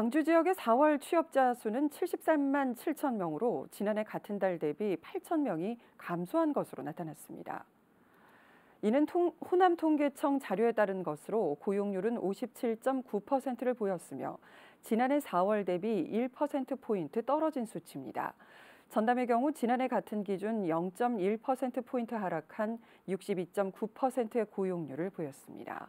광주 지역의 4월 취업자 수는 73만 7천 명으로 지난해 같은 달 대비 8천 명이 감소한 것으로 나타났습니다. 이는 통, 호남 통계청 자료에 따른 것으로 고용률은 57.9%를 보였으며 지난해 4월 대비 1%포인트 떨어진 수치입니다. 전남의 경우 지난해 같은 기준 0.1%포인트 하락한 62.9%의 고용률을 보였습니다.